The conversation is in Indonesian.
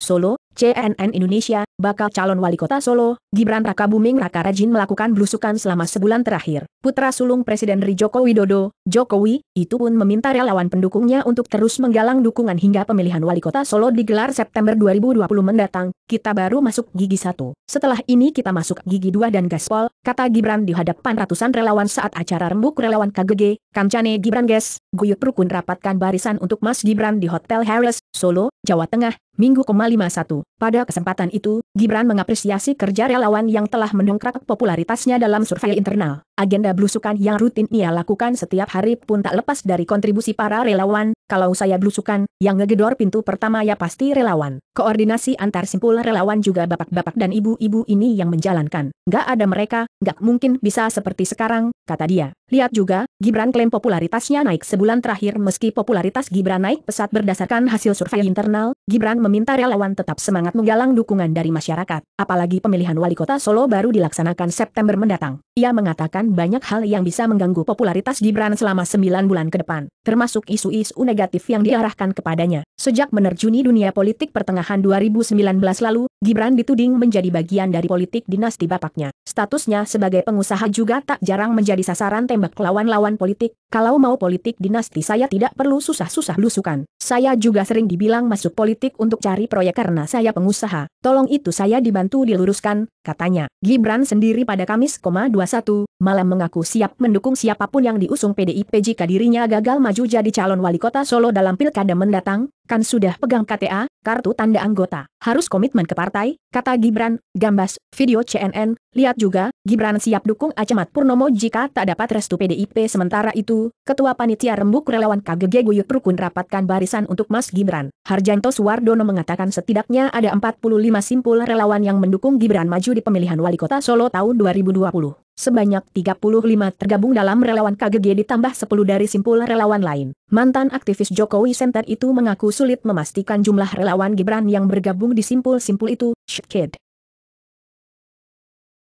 Solo, CNN Indonesia, bakal calon wali kota Solo, Gibran Raka Buming Raka rajin melakukan belusukan selama sebulan terakhir. Putra sulung Presiden Ri Joko Widodo, Jokowi, itu pun meminta relawan pendukungnya untuk terus menggalang dukungan hingga pemilihan wali kota Solo digelar September 2020 mendatang, kita baru masuk gigi satu, Setelah ini kita masuk gigi dua dan gaspol, kata Gibran di hadapan ratusan relawan saat acara rembuk relawan KGG, Kancane Gibran Ges, Guyup Rukun rapatkan barisan untuk Mas Gibran di Hotel Harris, Solo, Jawa Tengah, Minggu 51 pada kesempatan itu, Gibran mengapresiasi kerja relawan yang telah mendongkrak popularitasnya dalam survei internal. Agenda blusukan yang rutin ia lakukan setiap hari pun tak lepas dari kontribusi para relawan. Kalau saya blusukan, yang ngegedor pintu pertama ya pasti relawan. Koordinasi antar simpul relawan juga bapak-bapak dan ibu-ibu ini yang menjalankan. Gak ada mereka, gak mungkin bisa seperti sekarang, kata dia. Lihat juga, Gibran klaim popularitasnya naik sebulan terakhir meski popularitas Gibran naik pesat berdasarkan hasil survei internal, Gibran meminta relawan tetap semangat menggalang dukungan dari masyarakat. Apalagi pemilihan wali kota Solo baru dilaksanakan September mendatang. Ia mengatakan banyak hal yang bisa mengganggu popularitas Gibran selama 9 bulan ke depan, termasuk isu-isu negatif yang diarahkan kepadanya. Sejak menerjuni dunia politik pertengahan 2019 lalu, Gibran dituding menjadi bagian dari politik dinasti bapaknya. Statusnya sebagai pengusaha juga tak jarang menjadi sasaran tembak lawan-lawan politik. Kalau mau politik dinasti saya tidak perlu susah-susah lusukan. Saya juga sering dibilang masuk politik untuk cari proyek karena saya pengusaha. Tolong itu saya dibantu diluruskan, katanya. Gibran sendiri pada Kamis, 21, malam mengaku siap mendukung siapapun yang diusung PDIP jika dirinya gagal maju jadi calon wali kota Solo dalam pilkada mendatang, kan sudah pegang KTA, kartu tanda anggota, harus komitmen ke partai, kata Gibran, gambas, video CNN, lihat juga, Gibran siap dukung Acemat Purnomo jika tak dapat restu PDIP sementara itu, Ketua Panitia Rembuk Relawan KGG Guyut Rukun rapatkan barisan untuk Mas Gibran, Harjanto Suwardono mengatakan setidaknya ada 45 simpul relawan yang mendukung Gibran maju di pemilihan wali kota Solo tahun 2020 sebanyak 35 tergabung dalam relawan KGG ditambah 10 dari simpul relawan lain. Mantan aktivis Jokowi Center itu mengaku sulit memastikan jumlah relawan Gibran yang bergabung di simpul-simpul itu,